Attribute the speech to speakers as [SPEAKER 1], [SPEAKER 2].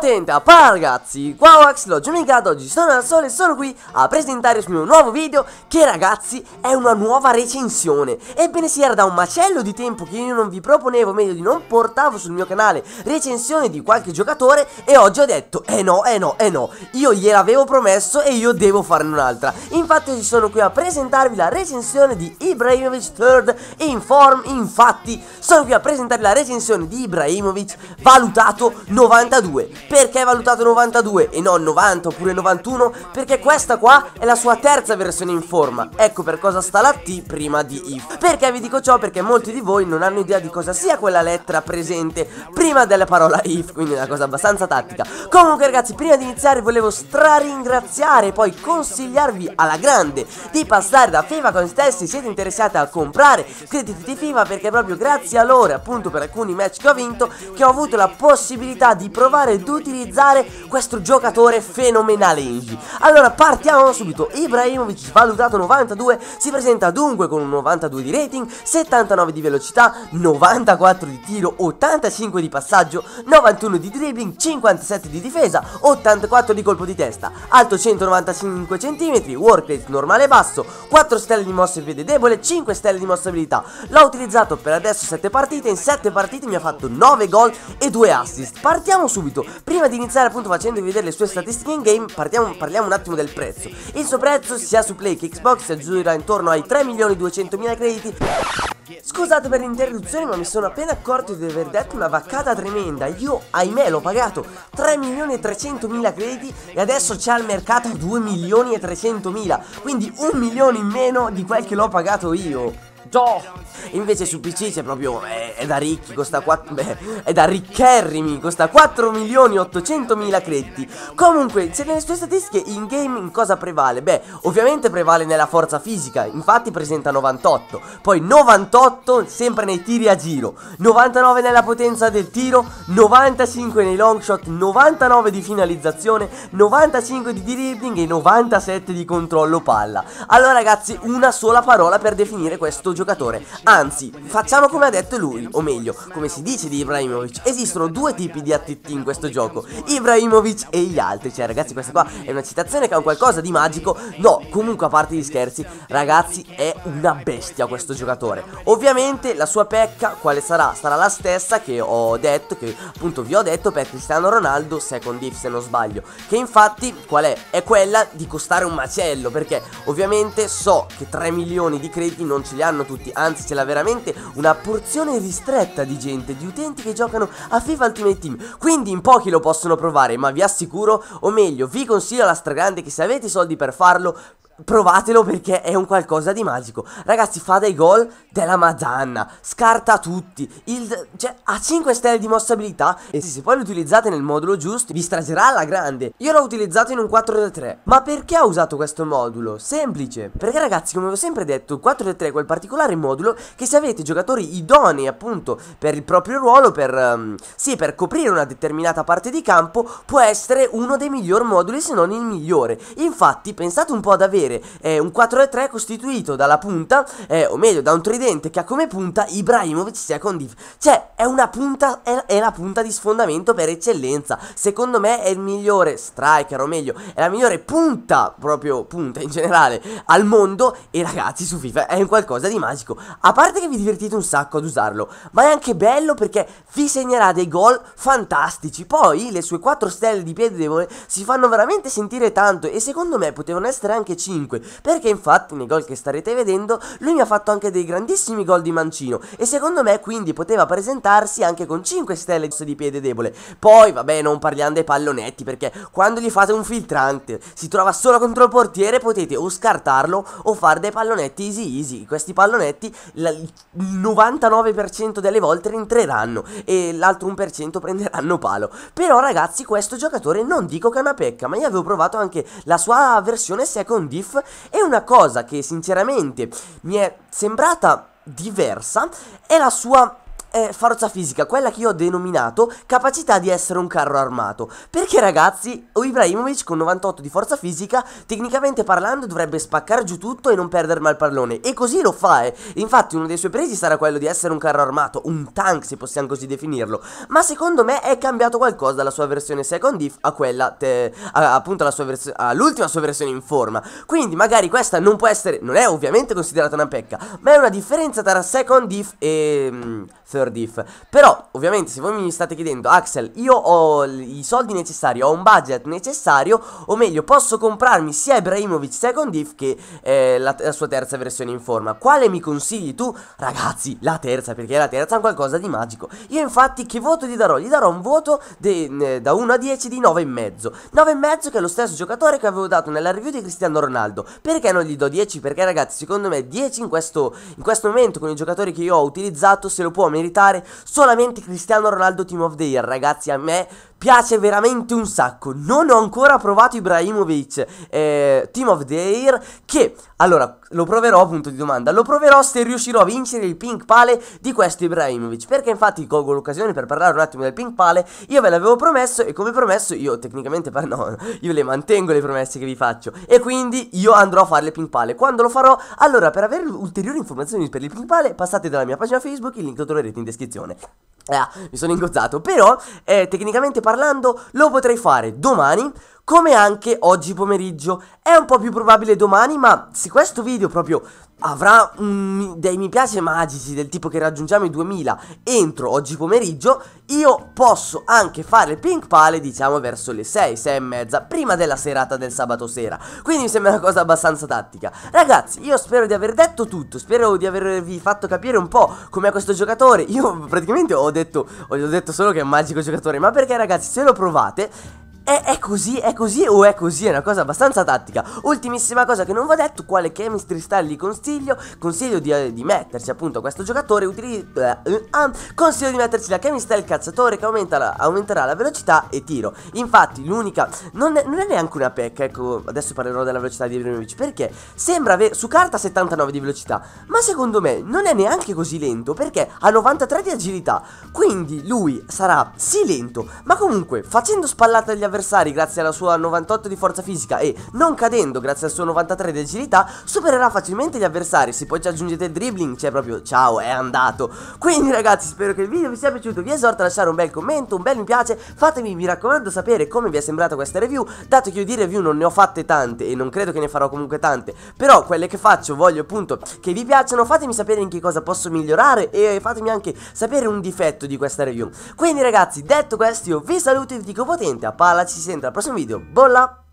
[SPEAKER 1] Potenta, pa ragazzi, qua Wax, l'ho giudicato oggi, sono al sole e sono qui a presentare il mio nuovo video che ragazzi è una nuova recensione Ebbene sì, era da un macello di tempo che io non vi proponevo, meglio di non portavo sul mio canale recensione di qualche giocatore E oggi ho detto, eh no, eh no, eh no, io gliel'avevo promesso e io devo farne un'altra Infatti oggi sono qui a presentarvi la recensione di Ibrahimovic Third in form, infatti sono qui a presentarvi la recensione di Ibrahimovic valutato 92 perché è valutato 92 e non 90 oppure 91 perché questa qua è la sua terza versione in forma ecco per cosa sta la T prima di if perché vi dico ciò perché molti di voi non hanno idea di cosa sia quella lettera presente prima della parola if quindi è una cosa abbastanza tattica comunque ragazzi prima di iniziare volevo straringraziare e poi consigliarvi alla grande di passare da FIFA con se siete interessati a comprare crediti di FIFA perché proprio grazie a loro appunto per alcuni match che ho vinto che ho avuto la possibilità di provare due utilizzare questo giocatore fenomenale Indy. Allora partiamo subito, Ibrahimovic valutato 92 si presenta dunque con un 92 di rating, 79 di velocità, 94 di tiro, 85 di passaggio, 91 di dribbling, 57 di difesa, 84 di colpo di testa, alto 195 cm, work rate normale basso, 4 stelle di mossa e piede debole, 5 stelle di mossa abilità. L'ho utilizzato per adesso 7 partite, in 7 partite mi ha fatto 9 gol e 2 assist. Partiamo subito Prima di iniziare appunto facendovi vedere le sue statistiche in game partiamo, parliamo un attimo del prezzo Il suo prezzo sia su Play che Xbox si aggiungerà intorno ai 3.200.000 crediti Scusate per l'interruzione ma mi sono appena accorto di aver detto una vaccata tremenda Io ahimè l'ho pagato 3 milioni e 300 mila crediti e adesso c'è al mercato 2 milioni e 300 mila Quindi un milione in meno di quel che l'ho pagato io No! Invece su PC c'è proprio. È, eh, è, da ricchi, costa 4. Beh, è da riccherrimi, costa 4 milioni 800 mila crediti. Comunque, se nelle sue statistiche in game in cosa prevale? Beh, ovviamente prevale nella forza fisica, infatti presenta 98. Poi 98 sempre nei tiri a giro, 99 nella potenza del tiro, 95 nei long shot, 99 di finalizzazione, 95 di dribbling e 97 di controllo palla. Allora ragazzi, una sola parola per definire questo gioco giocatore. Anzi, facciamo come ha detto lui, o meglio, come si dice di Ibrahimovic, esistono due tipi di ATT in questo gioco, Ibrahimovic e gli altri. Cioè, ragazzi, questa qua è una citazione che ha un qualcosa di magico. No, comunque a parte gli scherzi, ragazzi, è una bestia questo giocatore. Ovviamente la sua pecca quale sarà? Sarà la stessa che ho detto, che appunto vi ho detto per Cristiano Ronaldo, second if se non sbaglio, che infatti qual è? È quella di costare un macello, perché ovviamente so che 3 milioni di crediti non ce li hanno tutti, anzi ce l'ha veramente una porzione ristretta di gente, di utenti che giocano a FIFA Ultimate Team, quindi in pochi lo possono provare, ma vi assicuro, o meglio, vi consiglio alla stragrande che se avete i soldi per farlo, Provatelo perché è un qualcosa di magico. Ragazzi, fa dei gol della Madonna. Scarta tutti. Il, cioè, ha 5 stelle di mossa abilità. E se poi lo utilizzate nel modulo giusto, vi stragerà alla grande. Io l'ho utilizzato in un 4-3. Ma perché ho usato questo modulo? Semplice. Perché, ragazzi, come vi ho sempre detto, il 4-3 è quel particolare modulo che se avete giocatori idonei, appunto, per il proprio ruolo, per, um, sì, per coprire una determinata parte di campo, può essere uno dei miglior moduli, se non il migliore. Infatti, pensate un po' ad avere avere eh, un 4-3 costituito dalla punta, eh, o meglio da un tridente che ha come punta Ibrahimovic Secondiv. Cioè è una punta, è, è, la punta di sfondamento per eccellenza. Secondo me è il migliore striker, o meglio è la migliore punta, proprio punta in generale, al mondo. E ragazzi su FIFA è un qualcosa di magico. A parte che vi divertite un sacco ad usarlo, ma è anche bello perché vi segnerà dei gol fantastici. Poi le sue 4 stelle di piede si fanno veramente sentire tanto e secondo me potevano essere anche 5 5 perché infatti nei gol che starete vedendo lui mi ha fatto anche dei grandissimi gol di mancino e secondo me quindi poteva presentarsi anche con 5 stelle di piede debole poi vabbè non parliamo dei pallonetti perché quando gli fate un filtrante si trova solo contro il portiere potete o scartarlo o fare dei pallonetti easy easy questi pallonetti il 99% delle volte entreranno e l'altro 1% prenderanno palo però ragazzi questo giocatore non dico che è una pecca ma io avevo provato anche la sua versione second D Thief e una cosa che sinceramente mi è sembrata diversa è la sua è forza fisica, quella che io ho denominato capacità di essere un carro armato. Perché ragazzi, Ibrahimovic con 98 di forza fisica, tecnicamente parlando, dovrebbe spaccare giù tutto e non perdere mai il pallone. E così lo fa, eh. Infatti uno dei suoi presi sarà quello di essere un carro armato, un tank se possiamo così definirlo. Ma secondo me è cambiato qualcosa dalla sua versione second if a quella, te, a, appunto alla sua versione, all'ultima sua versione in forma. Quindi magari questa non può essere, non è ovviamente considerata una pecca, ma è una differenza tra second if e mm, third Diff Però ovviamente se voi mi state chiedendo Axel io ho i soldi necessari Ho un budget necessario O meglio posso comprarmi sia Ibrahimovic Second Diff Che eh, la, la, sua terza versione in forma Quale mi consigli tu? Ragazzi la terza perché la terza è qualcosa di magico Io infatti che voto gli darò? Gli darò un voto de, da 1 a 10 di 9,5 9,5 che è lo stesso giocatore che avevo dato nella review di Cristiano Ronaldo Perché non gli do 10? Perché ragazzi secondo me 10 in questo, in questo momento con i giocatori che io ho utilizzato se lo può meritare meritare solamente Cristiano Ronaldo Team of the Year, ragazzi, a me piace veramente un sacco. Non ho ancora provato Ibrahimovic eh, Team of the Air. Che allora lo proverò Punto di domanda. Lo proverò se riuscirò a vincere il pink pale di questo Ibrahimovic. Perché infatti colgo l'occasione per parlare un attimo del pink pale. Io ve l'avevo promesso e come promesso io tecnicamente no, io le mantengo le promesse che vi faccio. E quindi io andrò a fare il pink pale. Quando lo farò, allora per avere ulteriori informazioni per il pink pale, passate dalla mia pagina Facebook, il link lo troverete in descrizione. Eh, mi sono ingozzato, però eh, tecnicamente parlando lo potrei fare domani come anche oggi pomeriggio. È un po' più probabile domani, ma se questo video proprio avrà mm, dei mi piace magici del tipo che raggiungiamo i 2000 entro oggi pomeriggio, io posso anche fare il pink pale diciamo verso le 6, 6 e mezza, prima della serata del sabato sera. Quindi mi sembra una cosa abbastanza tattica. Ragazzi, io spero di aver detto tutto, spero di avervi fatto capire un po' com'è questo giocatore. Io praticamente ho detto, ho detto solo che è un magico giocatore, ma perché ragazzi se lo provate è, è, così, è così o è così, è una cosa abbastanza tattica Ultimissima cosa che non va detto, quale chemistry style gli consiglio Consiglio di, eh, di mettersi appunto a questo giocatore utili, eh, eh, ah, Consiglio di mettersi la chemistry style cazzatore che aumenta la, aumenterà la velocità e tiro Infatti l'unica, non, non, è neanche una pecca, ecco adesso parlerò della velocità di Ibrahimovic Perché sembra avere su carta 79 di velocità Ma secondo me non è neanche così lento perché ha 93 di agilità Quindi lui sarà sì lento ma comunque facendo spallata agli avversari avversari grazie alla sua 98 di forza fisica e non cadendo grazie al suo 93 di agilità supererà facilmente gli avversari. Se poi ci aggiungete il dribbling c'è proprio ciao è andato. Quindi ragazzi spero che il video vi sia piaciuto, vi esorto a lasciare un bel commento, un bel mi piace, fatemi mi raccomando sapere come vi è sembrata questa review, dato che io di review non ne ho fatte tante e non credo che ne farò comunque tante, però quelle che faccio voglio appunto che vi piacciono, fatemi sapere in che cosa posso migliorare e fatemi anche sapere un difetto di questa review. Quindi ragazzi detto questo io vi saluto e vi dico potente a palla ci si sente al prossimo video. Bolla!